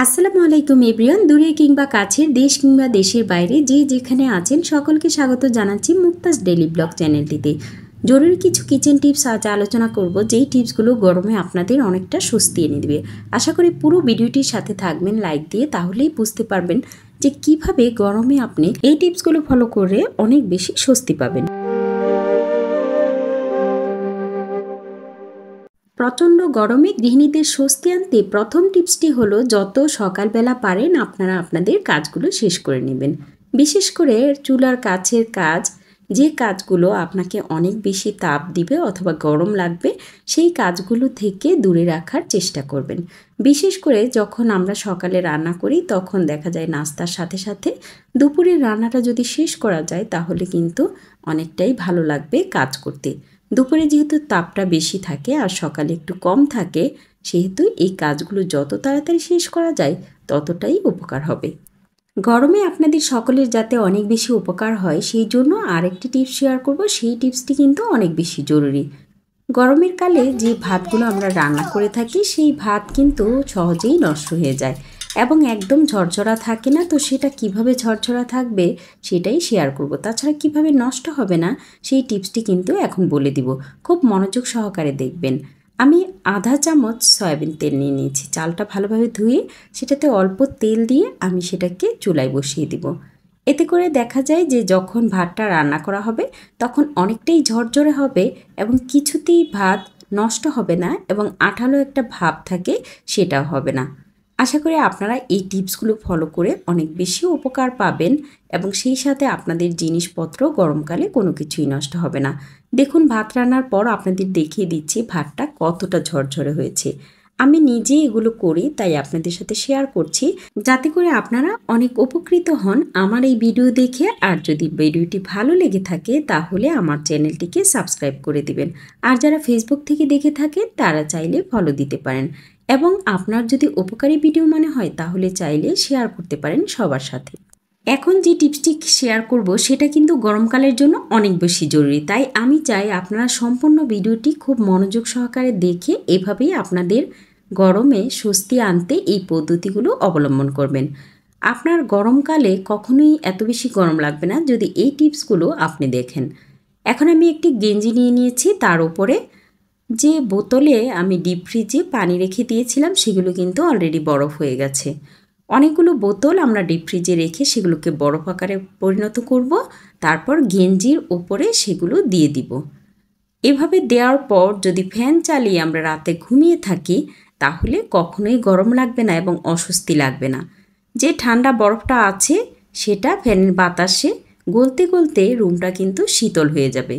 আসসালামু আলাইকুম এব্রিয়ান দূরে কিংবা কাছের দেশ কিংবা দেশের বাইরে যে যেখানে আছেন সকলকে স্বাগত জানাচ্ছি মুক্তাজ ডেলি ব্লগ চ্যানেলটিতে জরুরি কিছু কিচেন টিপস আজ আলোচনা করব যেই টিপসগুলো গরমে আপনাদের অনেকটা স্বস্তি এনে দেবে আশা করি পুরো ভিডিওটির সাথে থাকবেন লাইক দিয়ে তাহলেই বুঝতে পারবেন যে কিভাবে গরমে আপনি এই টিপসগুলো ফলো করে অনেক বেশি স্বস্তি পাবেন প্রচণ্ড গরমে গৃহিণীদের স্বস্তি আনতে প্রথম টিপসটি হলো যত সকালবেলা পারেন আপনারা আপনাদের কাজগুলো শেষ করে নেবেন বিশেষ করে চুলার কাছের কাজ যে কাজগুলো আপনাকে অনেক বেশি তাপ দিবে অথবা গরম লাগবে সেই কাজগুলো থেকে দূরে রাখার চেষ্টা করবেন বিশেষ করে যখন আমরা সকালে রান্না করি তখন দেখা যায় নাস্তার সাথে সাথে দুপুরের রান্নাটা যদি শেষ করা যায় তাহলে কিন্তু অনেকটাই ভালো লাগবে কাজ করতে দুপুরে যেহেতু তাপটা বেশি থাকে আর সকালে একটু কম থাকে সেহেতু এই কাজগুলো যত তাড়াতাড়ি শেষ করা যায় ততটাই উপকার হবে গরমে আপনাদের সকলের যাতে অনেক বেশি উপকার হয় সেই জন্য আরেকটি টিপস শেয়ার করব সেই টিপসটি কিন্তু অনেক বেশি জরুরি গরমের কালে যে ভাতগুলো আমরা রান্না করে থাকি সেই ভাত কিন্তু সহজেই নষ্ট হয়ে যায় এবং একদম ঝরঝরা থাকে না তো সেটা কিভাবে ঝরঝরা থাকবে সেটাই শেয়ার করব তাছাড়া কিভাবে নষ্ট হবে না সেই টিপসটি কিন্তু এখন বলে দিব খুব মনোযোগ সহকারে দেখবেন আমি আধা চামচ সয়াবিন তেল নিয়ে নিয়েছি চালটা ভালোভাবে ধুয়ে সেটাতে অল্প তেল দিয়ে আমি সেটাকে চুলায় বসিয়ে দিব এতে করে দেখা যায় যে যখন ভাতটা রান্না করা হবে তখন অনেকটাই ঝরঝরে হবে এবং কিছুতেই ভাত নষ্ট হবে না এবং আঠালো একটা ভাব থাকে সেটাও হবে না আশা করি আপনারা এই টিপসগুলো ফলো করে অনেক বেশি উপকার পাবেন এবং সেই সাথে আপনাদের জিনিসপত্র গরমকালে কোনো কিছুই নষ্ট হবে না দেখুন ভাত রান্নার পর আপনাদের দেখিয়ে দিচ্ছি ভাতটা কতটা ঝরঝরে হয়েছে আমি নিজে এগুলো করি তাই আপনাদের সাথে শেয়ার করছি যাতে করে আপনারা অনেক উপকৃত হন আমার এই ভিডিও দেখে আর যদি ভিডিওটি ভালো লেগে থাকে তাহলে আমার চ্যানেলটিকে সাবস্ক্রাইব করে দিবেন আর যারা ফেসবুক থেকে দেখে থাকে তারা চাইলে ফলো দিতে পারেন এবং আপনার যদি উপকারী ভিডিও মনে হয় তাহলে চাইলে শেয়ার করতে পারেন সবার সাথে এখন যে টিপসটি শেয়ার করব সেটা কিন্তু গরমকালের জন্য অনেক বেশি জরুরি তাই আমি চাই আপনারা সম্পূর্ণ ভিডিওটি খুব মনোযোগ সহকারে দেখে এভাবেই আপনাদের গরমে স্বস্তি আনতে এই পদ্ধতিগুলো অবলম্বন করবেন আপনার গরমকালে কখনোই এত বেশি গরম লাগবে না যদি এই টিপসগুলো আপনি দেখেন এখন আমি একটি গেঞ্জি নিয়ে নিয়েছি তার উপরে যে বোতলে আমি ডিপ ফ্রিজে পানি রেখে দিয়েছিলাম সেগুলো কিন্তু অলরেডি বরফ হয়ে গেছে অনেকগুলো বোতল আমরা ডিপ ফ্রিজে রেখে সেগুলোকে বরফ আকারে পরিণত করব তারপর গেঞ্জির ওপরে সেগুলো দিয়ে দিব এভাবে দেওয়ার পর যদি ফ্যান চালিয়ে আমরা রাতে ঘুমিয়ে থাকি তাহলে কখনোই গরম লাগবে না এবং অস্বস্তি লাগবে না যে ঠান্ডা বরফটা আছে সেটা ফ্যানের বাতাসে গলতে গলতে রুমটা কিন্তু শীতল হয়ে যাবে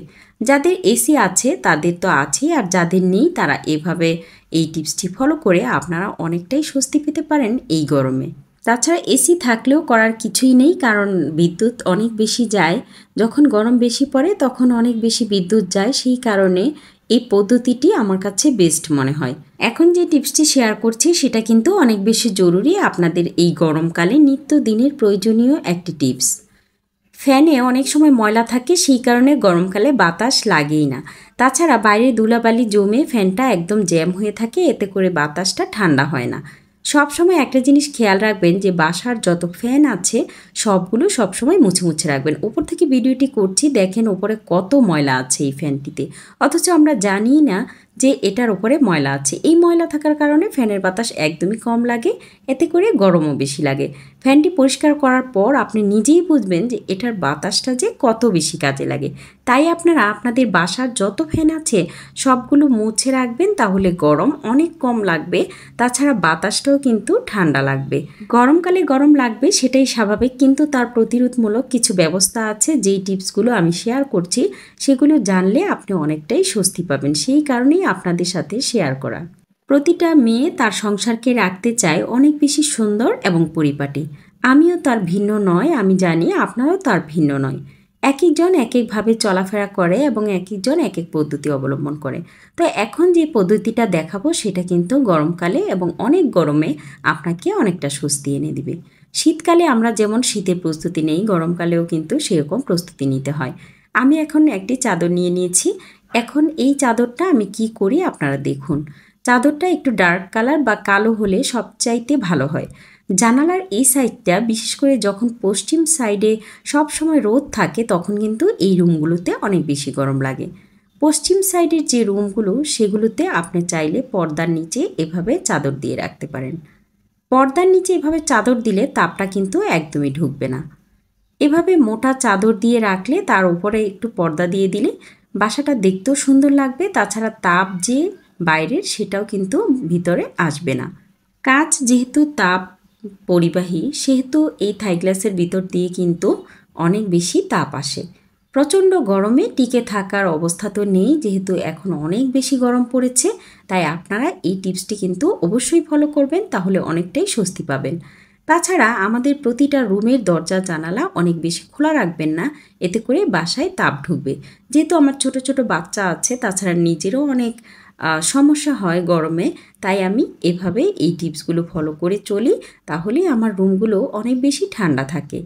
যাদের এসি আছে তাদের তো আছেই আর যাদের নেই তারা এভাবে এই টিপসটি ফলো করে আপনারা অনেকটাই স্বস্তি পেতে পারেন এই গরমে তাছাড়া এসি থাকলেও করার কিছুই নেই কারণ বিদ্যুৎ অনেক বেশি যায় যখন গরম বেশি পড়ে তখন অনেক বেশি বিদ্যুৎ যায় সেই কারণে এই পদ্ধতিটি আমার কাছে বেস্ট মনে হয় এখন যে টিপসটি শেয়ার করছি সেটা কিন্তু অনেক বেশি জরুরি আপনাদের এই গরমকালে নিত্য দিনের প্রয়োজনীয় একটি টিপস ফ্যানে অনেক সময় ময়লা থাকে সেই কারণে গরমকালে বাতাস লাগেই না তাছাড়া বাইরে ধুলাবালি জমে ফ্যানটা একদম জ্যাম হয়ে থাকে এতে করে বাতাসটা ঠান্ডা হয় না সবসময় একটা জিনিস খেয়াল রাখবেন যে বাসার যত ফ্যান আছে সবগুলো সবসময় মুছে মুছে রাখবেন ওপর থেকে ভিডিওটি করছি দেখেন ওপরে কত ময়লা আছে এই ফ্যানটিতে অথচ আমরা জানি না যে এটার ওপরে ময়লা আছে এই ময়লা থাকার কারণে ফ্যানের বাতাস একদমই কম লাগে এতে করে গরমও বেশি লাগে ফ্যানটি পরিষ্কার করার পর আপনি নিজেই বুঝবেন যে এটার বাতাসটা যে কত বেশি কাজে লাগে তাই আপনারা আপনাদের বাসার যত ফ্যান আছে সবগুলো মুছে রাখবেন তাহলে গরম অনেক কম লাগবে তাছাড়া বাতাসটাও কিন্তু ঠান্ডা লাগবে গরমকালে গরম লাগবে সেটাই স্বাভাবিক কিন্তু তার প্রতিরোধমূলক কিছু ব্যবস্থা আছে যেই টিপসগুলো আমি শেয়ার করছি সেগুলো জানলে আপনি অনেকটাই স্বস্তি পাবেন সেই কারণেই আপনাদের সাথে শেয়ার করা প্রতিটা মেয়ে তার সংসারকে রাখতে চায় অনেক বেশি সুন্দর এবং পরিপাটি আমিও তার ভিন্ন নয় আমি জানি আপনারাও তার ভিন্ন নয় এক একজন এক একভাবে চলাফেরা করে এবং এক একজন এক এক পদ্ধতি অবলম্বন করে তো এখন যে পদ্ধতিটা দেখাবো সেটা কিন্তু গরমকালে এবং অনেক গরমে আপনাকে অনেকটা স্বস্তি এনে দিবে শীতকালে আমরা যেমন শীতের প্রস্তুতি নেই গরমকালেও কিন্তু সেরকম প্রস্তুতি নিতে হয় আমি এখন একটি চাদর নিয়ে নিয়েছি এখন এই চাদরটা আমি কি করি আপনারা দেখুন চাদরটা একটু ডার্ক কালার বা কালো হলে সবচাইতে ভালো হয় জানালার এই সাইডটা বিশেষ করে যখন পশ্চিম সাইডে সব সময় রোদ থাকে তখন কিন্তু এই রুমগুলোতে অনেক বেশি গরম লাগে পশ্চিম সাইডের যে রুমগুলো সেগুলোতে আপনি চাইলে পর্দার নিচে এভাবে চাদর দিয়ে রাখতে পারেন পর্দার নিচে এভাবে চাদর দিলে তাপটা কিন্তু একদমই ঢুকবে না এভাবে মোটা চাদর দিয়ে রাখলে তার উপরে একটু পর্দা দিয়ে দিলে বাসাটা দেখতেও সুন্দর লাগবে তাছাড়া তাপ যে বাইরের সেটাও কিন্তু ভিতরে আসবে না কাঁচ যেহেতু তাপ পরিবাহী সেহেতু এই থাইগ্লাসের ভিতর দিয়ে কিন্তু অনেক বেশি তাপ আসে প্রচণ্ড গরমে টিকে থাকার অবস্থা তো নেই যেহেতু এখন অনেক বেশি গরম পড়েছে তাই আপনারা এই টিপসটি কিন্তু অবশ্যই ফলো করবেন তাহলে অনেকটাই স্বস্তি পাবেন তাছাড়া আমাদের প্রতিটা রুমের দরজা জানালা অনেক বেশি খোলা রাখবেন না এতে করে বাসায় তাপ ঢুকবে যেহেতু আমার ছোট ছোট বাচ্চা আছে তাছাড়া নিজেরও অনেক সমস্যা হয় গরমে তাই আমি এভাবে এই টিপসগুলো ফলো করে চলি তাহলে আমার রুমগুলো অনেক বেশি ঠান্ডা থাকে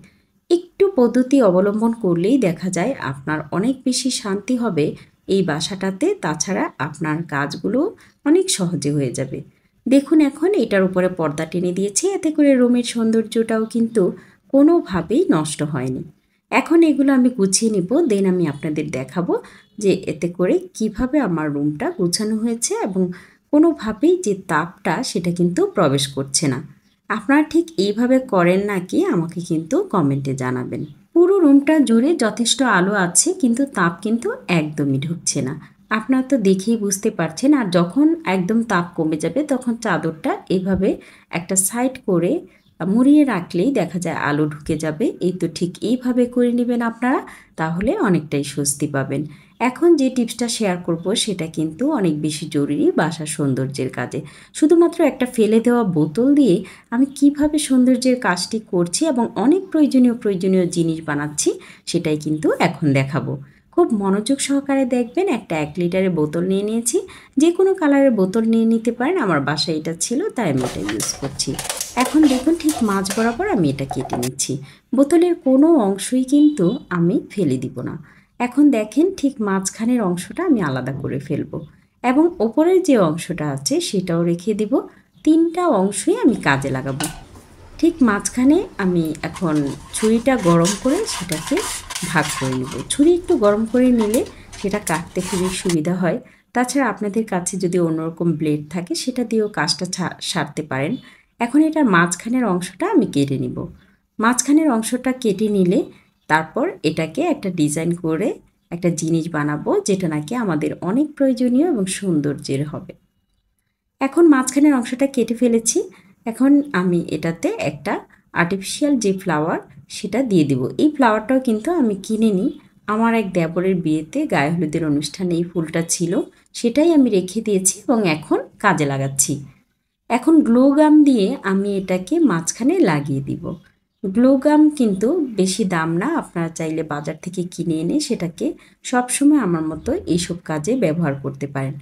একটু পদ্ধতি অবলম্বন করলেই দেখা যায় আপনার অনেক বেশি শান্তি হবে এই বাসাটাতে তাছাড়া আপনার কাজগুলো অনেক সহজে হয়ে যাবে দেখুন এখন এটার উপরে পর্দা টেনে দিয়েছে এতে করে রুমের সৌন্দর্যটাও কিন্তু কোনোভাবেই নষ্ট হয়নি এখন এগুলো আমি গুছিয়ে নিব দেন আমি আপনাদের দেখাবো যে এতে করে কিভাবে আমার রুমটা গুছানো হয়েছে এবং কোনোভাবেই যে তাপটা সেটা কিন্তু প্রবেশ করছে না আপনারা ঠিক এইভাবে করেন নাকি আমাকে কিন্তু কমেন্টে জানাবেন পুরো রুমটা জুড়ে যথেষ্ট আলো আছে কিন্তু তাপ কিন্তু একদমই ঢুকছে না আপনারা তো দেখেই বুঝতে পারছেন আর যখন একদম তাপ কমে যাবে তখন চাদরটা এভাবে একটা সাইড করে মুড়িয়ে রাখলেই দেখা যায় আলো ঢুকে যাবে এই তো ঠিক এইভাবে করে নেবেন আপনারা তাহলে অনেকটাই স্বস্তি পাবেন এখন যে টিপসটা শেয়ার করব সেটা কিন্তু অনেক বেশি জরুরি বাসা সৌন্দর্যের কাজে শুধুমাত্র একটা ফেলে দেওয়া বোতল দিয়ে আমি কিভাবে সৌন্দর্যের কাজটি করছি এবং অনেক প্রয়োজনীয় প্রয়োজনীয় জিনিস বানাচ্ছি সেটাই কিন্তু এখন দেখাবো খুব মনোযোগ সহকারে দেখবেন একটা এক লিটারের বোতল নিয়ে নিয়েছি যে কোনো কালারের বোতল নিয়ে নিতে পারেন আমার বাসায় এটা ছিল তাই আমি এটা ইউজ করছি এখন দেখুন ঠিক মাছ বরাবর আমি এটা কেটে নিচ্ছি বোতলের কোনো অংশই কিন্তু আমি ফেলে দিব না এখন দেখেন ঠিক মাঝখানের অংশটা আমি আলাদা করে ফেলবো এবং ওপরের যে অংশটা আছে সেটাও রেখে দিব তিনটা অংশই আমি কাজে লাগাবো ঠিক মাঝখানে আমি এখন ছুরিটা গরম করে সেটাকে ভাগ করে নেব ছুরি একটু গরম করে নিলে সেটা কাটতে খুবই সুবিধা হয় তাছাড়া আপনাদের কাছে যদি অন্যরকম ব্লেড থাকে সেটা দিয়েও কাজটা সারতে পারেন এখন এটার মাঝখানের অংশটা আমি কেটে নিব মাঝখানের অংশটা কেটে নিলে তারপর এটাকে একটা ডিজাইন করে একটা জিনিস বানাবো যেটা নাকি আমাদের অনেক প্রয়োজনীয় এবং সৌন্দর্যের হবে এখন মাঝখানের অংশটা কেটে ফেলেছি এখন আমি এটাতে একটা আর্টিফিশিয়াল যে ফ্লাওয়ার সেটা দিয়ে দিব এই ফ্লাওয়ারটাও কিন্তু আমি কিনে নিই আমার এক দেবরের বিয়েতে গায়ে হলুদের অনুষ্ঠানে এই ফুলটা ছিল সেটাই আমি রেখে দিয়েছি এবং এখন কাজে লাগাচ্ছি এখন গ্লো গাম দিয়ে আমি এটাকে মাঝখানে লাগিয়ে দিব গ্লো গাম কিন্তু বেশি দাম না আপনারা চাইলে বাজার থেকে কিনে এনে সেটাকে সবসময় আমার মতো এইসব কাজে ব্যবহার করতে পারেন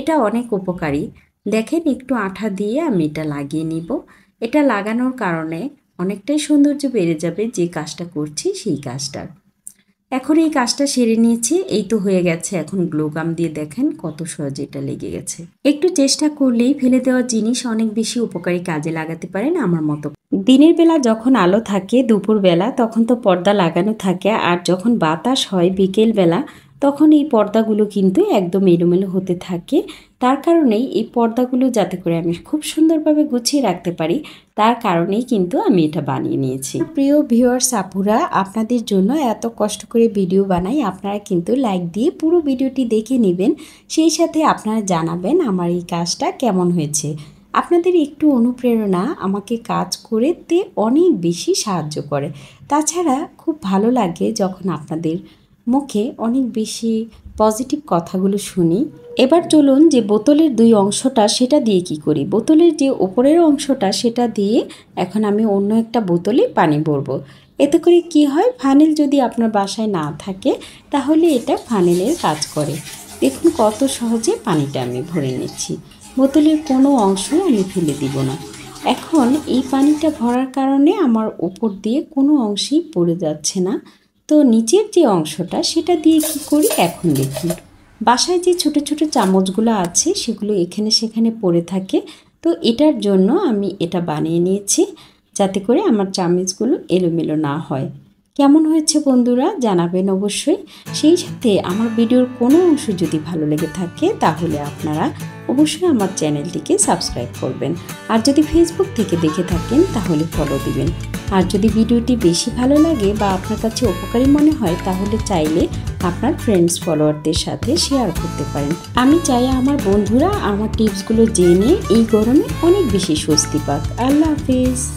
এটা অনেক উপকারী দেখেন একটু আঠা দিয়ে আমি এটা লাগিয়ে নিব এটা লাগানোর কারণে অনেকটাই সৌন্দর্য বেড়ে যাবে যে কাজটা করছি সেই কাজটার এখন এই কাজটা সেরে নিয়েছি এই তো হয়ে গেছে এখন গ্লোগাম দিয়ে দেখেন কত সহজে এটা লেগে গেছে একটু চেষ্টা করলেই ফেলে দেওয়া জিনিস অনেক বেশি উপকারী কাজে লাগাতে পারেন আমার মতো দিনের বেলা যখন আলো থাকে দুপুর বেলা তখন তো পর্দা লাগানো থাকে আর যখন বাতাস হয় বিকেল বেলা তখন এই পর্দাগুলো কিন্তু একদম এলোমেলো হতে থাকে তার কারণেই এই পর্দাগুলো যাতে করে আমি খুব সুন্দরভাবে গুছিয়ে রাখতে পারি তার কারণেই কিন্তু আমি এটা বানিয়ে নিয়েছি প্রিয় ভিওর সাপুরা আপনাদের জন্য এত কষ্ট করে ভিডিও বানাই আপনারা কিন্তু লাইক দিয়ে পুরো ভিডিওটি দেখে নেবেন সেই সাথে আপনারা জানাবেন আমার এই কাজটা কেমন হয়েছে আপনাদের একটু অনুপ্রেরণা আমাকে কাজ করতে অনেক বেশি সাহায্য করে তাছাড়া খুব ভালো লাগে যখন আপনাদের মুখে অনেক বেশি পজিটিভ কথাগুলো শুনি এবার চলুন যে বোতলের দুই অংশটা সেটা দিয়ে কি করি বোতলের যে ওপরের অংশটা সেটা দিয়ে এখন আমি অন্য একটা বোতলে পানি ভরবো এতে করে কি হয় ফানেল যদি আপনার বাসায় না থাকে তাহলে এটা ফানেলের কাজ করে দেখুন কত সহজে পানিটা আমি ভরে নিচ্ছি বোতলের কোনো অংশ আমি ফেলে দিব না এখন এই পানিটা ভরার কারণে আমার ওপর দিয়ে কোনো অংশেই পড়ে যাচ্ছে না তো নিচের যে অংশটা সেটা দিয়ে কি করি এখন দেখি বাসায় যে ছোট ছোট চামচগুলো আছে সেগুলো এখানে সেখানে পড়ে থাকে তো এটার জন্য আমি এটা বানিয়ে নিয়েছি যাতে করে আমার চামচগুলো এলোমেলো না হয় কেমন হয়েছে বন্ধুরা জানাবেন অবশ্যই সেই সাথে আমার ভিডিওর কোনো অংশ যদি ভালো লেগে থাকে তাহলে আপনারা অবশ্যই আমার চ্যানেলটিকে সাবস্ক্রাইব করবেন আর যদি ফেসবুক থেকে দেখে থাকেন তাহলে ফলো দিবেন আর যদি ভিডিওটি বেশি ভালো লাগে বা আপনার কাছে উপকারী মনে হয় তাহলে চাইলে আপনার ফ্রেন্ডস ফলোয়ারদের সাথে শেয়ার করতে পারেন আমি চাই আমার বন্ধুরা আমার টিপসগুলো জেনে এই গরমে অনেক বেশি স্বস্তি পাক আল্লাহ হাফিজ